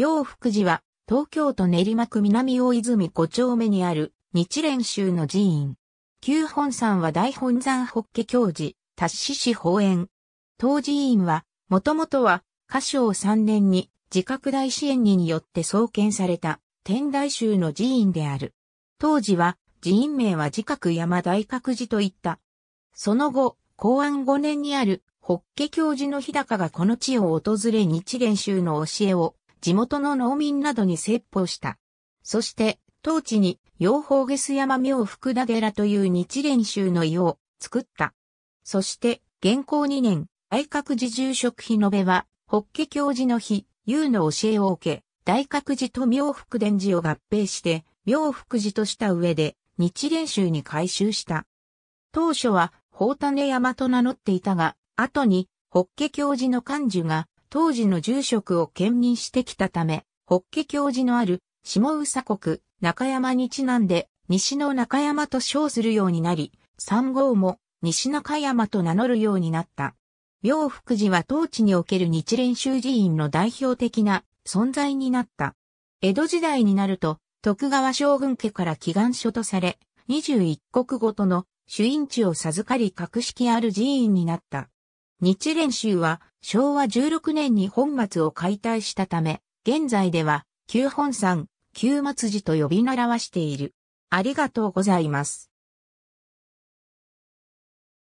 妙福寺は、東京都練馬区南大泉5丁目にある日蓮宗の寺院。旧本山は大本山法華教寺、達志市法園。当寺院は、もともとは、歌唱3年に自覚大支援によって創建された天台宗の寺院である。当時は、寺院名は自覚山大覚寺といった。その後、公安5年にある法華教寺の日高がこの地を訪れ日蓮宗の教えを地元の農民などに説法した。そして、当地に、養蜂ゲス山明福田寺という日蓮宗の湯を作った。そして、現行2年、愛覚寺住職日延べは、法華教寺の日、優の教えを受け、大覚寺と明福殿寺を合併して、明福寺とした上で、日蓮宗に改修した。当初は、法種山と名乗っていたが、後に、法華教寺の幹事が、当時の住職を兼任してきたため、北家教授のある下宇佐国中山にちなんで西の中山と称するようになり、三号も西中山と名乗るようになった。妙福寺は当地における日蓮宗寺院の代表的な存在になった。江戸時代になると、徳川将軍家から祈願書とされ、21国ごとの主院地を授かり格式ある寺院になった。日蓮宗は昭和16年に本末を解体したため、現在では旧本山、旧末寺と呼び習わしている。ありがとうございます。